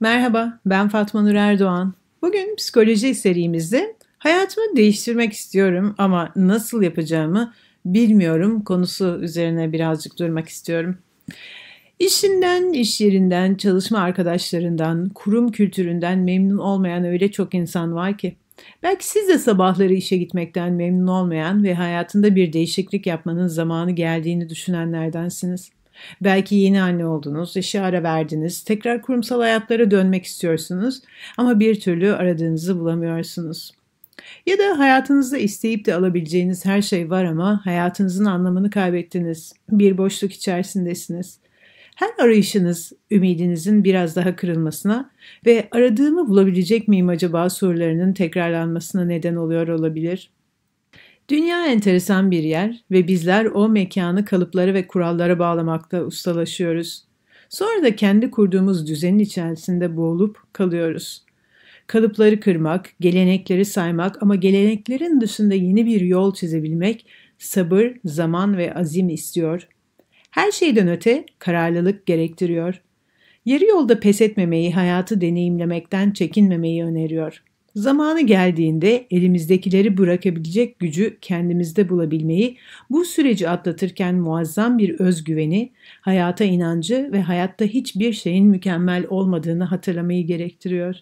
Merhaba, ben Fatma Nur Erdoğan. Bugün psikoloji serimizde hayatımı değiştirmek istiyorum ama nasıl yapacağımı bilmiyorum konusu üzerine birazcık durmak istiyorum. İşinden, iş yerinden, çalışma arkadaşlarından, kurum kültüründen memnun olmayan öyle çok insan var ki. Belki siz de sabahları işe gitmekten memnun olmayan ve hayatında bir değişiklik yapmanın zamanı geldiğini düşünenlerdensiniz. Belki yeni anne oldunuz, işe ara verdiniz, tekrar kurumsal hayatlara dönmek istiyorsunuz ama bir türlü aradığınızı bulamıyorsunuz. Ya da hayatınızda isteyip de alabileceğiniz her şey var ama hayatınızın anlamını kaybettiniz. Bir boşluk içerisindesiniz. Her arayışınız ümidinizin biraz daha kırılmasına ve aradığımı bulabilecek miyim acaba sorularının tekrarlanmasına neden oluyor olabilir. Dünya enteresan bir yer ve bizler o mekanı kalıplara ve kurallara bağlamakta ustalaşıyoruz. Sonra da kendi kurduğumuz düzenin içerisinde boğulup kalıyoruz. Kalıpları kırmak, gelenekleri saymak ama geleneklerin dışında yeni bir yol çizebilmek sabır, zaman ve azim istiyor. Her şeyden öte kararlılık gerektiriyor. Yarı yolda pes etmemeyi, hayatı deneyimlemekten çekinmemeyi öneriyor.'' Zamanı geldiğinde elimizdekileri bırakabilecek gücü kendimizde bulabilmeyi, bu süreci atlatırken muazzam bir özgüveni, hayata inancı ve hayatta hiçbir şeyin mükemmel olmadığını hatırlamayı gerektiriyor.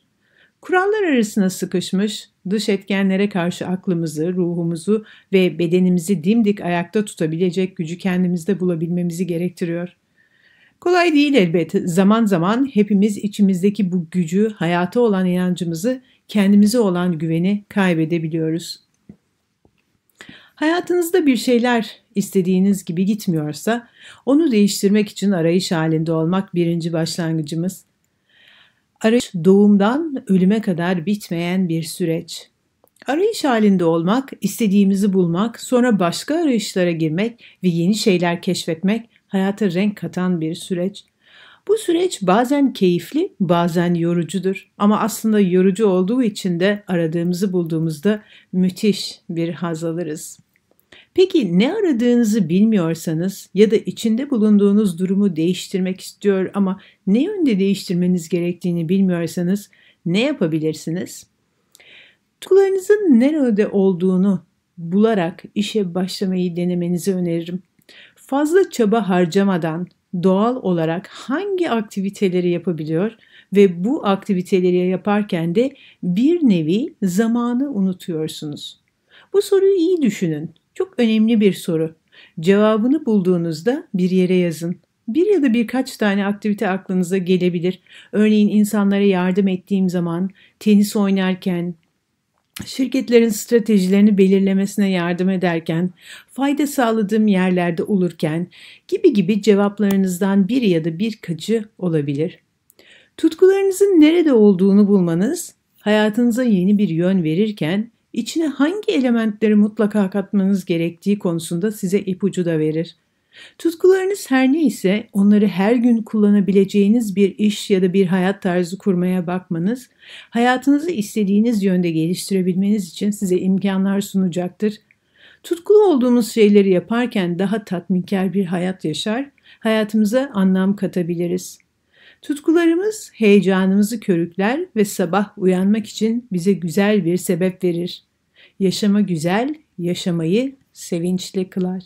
Kurallar arasına sıkışmış, dış etkenlere karşı aklımızı, ruhumuzu ve bedenimizi dimdik ayakta tutabilecek gücü kendimizde bulabilmemizi gerektiriyor.'' Kolay değil elbet. Zaman zaman hepimiz içimizdeki bu gücü, hayata olan inancımızı kendimize olan güveni kaybedebiliyoruz. Hayatınızda bir şeyler istediğiniz gibi gitmiyorsa onu değiştirmek için arayış halinde olmak birinci başlangıcımız. Arayış doğumdan ölüme kadar bitmeyen bir süreç. Arayış halinde olmak, istediğimizi bulmak, sonra başka arayışlara girmek ve yeni şeyler keşfetmek hayata renk katan bir süreç. Bu süreç bazen keyifli, bazen yorucudur. Ama aslında yorucu olduğu için de aradığımızı bulduğumuzda müthiş bir haz alırız. Peki ne aradığınızı bilmiyorsanız ya da içinde bulunduğunuz durumu değiştirmek istiyor ama ne yönde değiştirmeniz gerektiğini bilmiyorsanız ne yapabilirsiniz? Tutkularınızın nerede olduğunu bularak işe başlamayı denemenizi öneririm. Fazla çaba harcamadan doğal olarak hangi aktiviteleri yapabiliyor ve bu aktiviteleri yaparken de bir nevi zamanı unutuyorsunuz. Bu soruyu iyi düşünün. Çok önemli bir soru. Cevabını bulduğunuzda bir yere yazın. Bir ya da birkaç tane aktivite aklınıza gelebilir. Örneğin insanlara yardım ettiğim zaman, tenis oynarken, şirketlerin stratejilerini belirlemesine yardım ederken, fayda sağladığım yerlerde olurken gibi gibi cevaplarınızdan biri ya da birkaçı olabilir. Tutkularınızın nerede olduğunu bulmanız, hayatınıza yeni bir yön verirken içine hangi elementleri mutlaka katmanız gerektiği konusunda size ipucu da verir. Tutkularınız her neyse onları her gün kullanabileceğiniz bir iş ya da bir hayat tarzı kurmaya bakmanız, hayatınızı istediğiniz yönde geliştirebilmeniz için size imkanlar sunacaktır. Tutkulu olduğumuz şeyleri yaparken daha tatminkar bir hayat yaşar, hayatımıza anlam katabiliriz. Tutkularımız heyecanımızı körükler ve sabah uyanmak için bize güzel bir sebep verir. Yaşama güzel, yaşamayı sevinçli kılar.